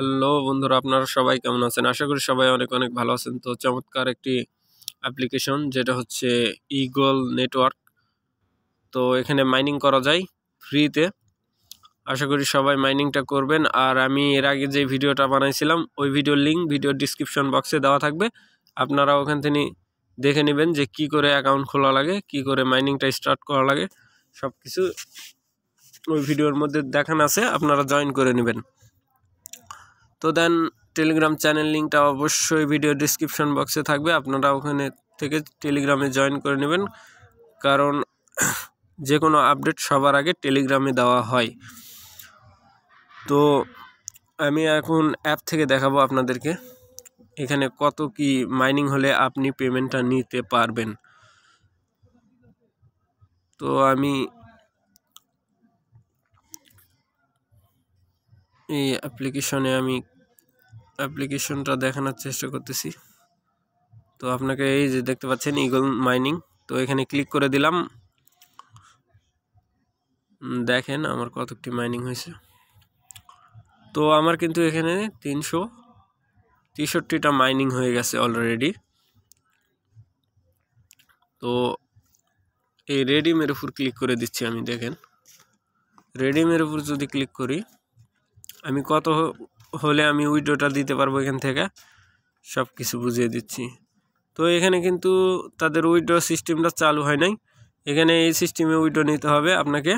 hello বন্ধুরা আপনারা সবাই কেমন আছেন আশা করি সবাই অনেক অনেক ভালো আছেন তো চমৎকার একটি অ্যাপ্লিকেশন যেটা হচ্ছে ইগল নেটওয়ার্ক তো এখানে মাইনিং করা যায় ফ্রিতে আশা করি সবাই মাইনিংটা করবেন আর আমি এর আগে যে ভিডিওটা বানাইছিলাম ওই ভিডিওর লিঙ্ক ভিডিও ডিসক্রিপশন বক্সে দেওয়া থাকবে আপনারা ওখান থেকে দেখে নেবেন যে কি করে অ্যাকাউন্ট খোলা লাগে কি করে মাইনিংটা স্টার্ট করা লাগে সব কিছু ওই ভিডিওর মধ্যে দেখানো আছে আপনারা জয়েন করে নেবেন তো দেন টেলিগ্রাম চ্যানেল লিঙ্কটা অবশ্যই ভিডিও ডিসক্রিপশন বক্সে থাকবে আপনারা ওখানে থেকে টেলিগ্রামে জয়েন করে নেবেন কারণ যে কোনো আপডেট সবার আগে টেলিগ্রামে দেওয়া হয় তো আমি এখন অ্যাপ থেকে দেখাবো আপনাদেরকে এখানে কত কি মাইনিং হলে আপনি পেমেন্টটা নিতে পারবেন তো আমি এই অ্যাপ্লিকেশনে আমি অ্যাপ্লিকেশনটা দেখানোর চেষ্টা করতেছি তো আপনাকে এই যে দেখতে পাচ্ছেন ইগল মাইনিং তো এখানে ক্লিক করে দিলাম দেখেন আমার কতটি মাইনিং হয়েছে তো আমার কিন্তু এখানে তিনশো তেষট্টিটা মাইনিং হয়ে গেছে অলরেডি তো এই রেডিমের উপর ক্লিক করে দিচ্ছি আমি দেখেন রেডিমের উপর যদি ক্লিক করি আমি কত হলে আমি উইডোটা দিতে পারবো এখান থেকে সব কিছু বুঝিয়ে দিচ্ছি তো এখানে কিন্তু তাদের উইডো সিস্টেমটা চালু হয় নাই এখানে এই সিস্টেমে উইডো নিতে হবে আপনাকে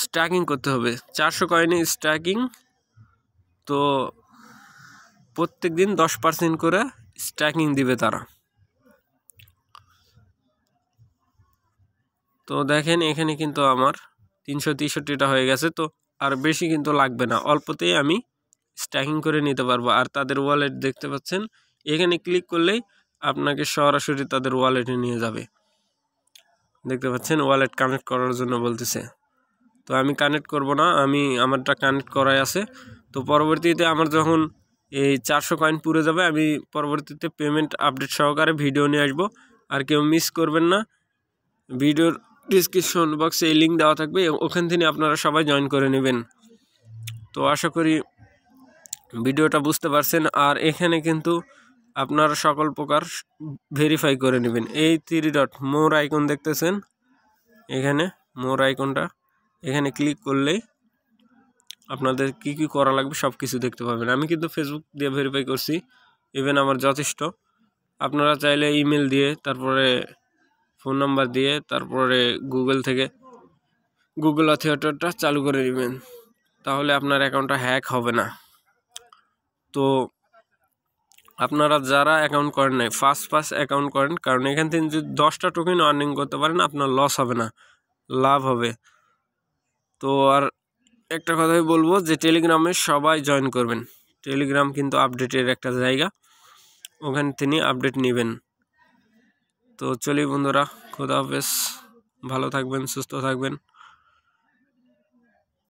স্ট্যাকিং করতে হবে চারশো কয়েনে স্ট্যাকিং তো প্রত্যেক দিন দশ পার্সেন্ট করে স্ট্যাকিং দিবে তারা তো দেখেন এখানে কিন্তু আমার তিনশো তেষট্টিটা হয়ে গেছে তো আর বেশি কিন্তু লাগবে না অল্পতেই আমি স্ট্যাকিং করে নিতে পারবো আর তাদের ওয়ালেট দেখতে পাচ্ছেন এখানে ক্লিক করলেই আপনাকে সরাসরি তাদের ওয়ালেটে নিয়ে যাবে দেখতে পাচ্ছেন ওয়ালেট কানেক্ট করার জন্য বলতেছে তো আমি কানেক্ট করব না আমি আমারটা কানেক্ট করাই আছে তো পরবর্তীতে আমার যখন এই চারশো কয়েন পুরে যাবে আমি পরবর্তীতে পেমেন্ট আপডেট সহকারে ভিডিও নিয়ে আসবো আর কেউ মিস করবেন না ভিডিওর ডিসক্রিপশন বক্সে এই লিঙ্ক দেওয়া থাকবে ওখান থেকে আপনারা সবাই জয়েন করে নেবেন তো আশা করি ভিডিওটা বুঝতে পারছেন আর এখানে কিন্তু আপনারা সকল প্রকার ভেরিফাই করে নেবেন এই থ্রি ডট মোর আইকন দেখতেছেন এখানে মোর আইকনটা এখানে ক্লিক করলেই আপনাদের কি কি করা লাগবে সব কিছু দেখতে পাবেন আমি কিন্তু ফেসবুক দিয়ে ভেরিফাই করছি ইভেন আমার যথেষ্ট আপনারা চাইলে ইমেল দিয়ে তারপরে ফোন নাম্বার দিয়ে তারপরে গুগল থেকে গুগল অথিয়েটারটা চালু করে দিবেন তাহলে আপনার অ্যাকাউন্টটা হ্যাক হবে না তো আপনারা যারা অ্যাকাউন্ট করেন নাই ফার্স্ট ফার্স্ট অ্যাকাউন্ট করেন কারণ এখান থেকে যদি দশটা টোকেন আর্নিং করতে পারেন আপনার লস হবে না লাভ হবে তো আর একটা কথাই বলবো যে টেলিগ্রামে সবাই জয়েন করবেন টেলিগ্রাম কিন্তু আপডেটের একটা জায়গা ওখান তিনি আপডেট নেবেন তো চলি বন্ধুরা খুদা হাফেজ ভালো থাকবেন সুস্থ থাকবেন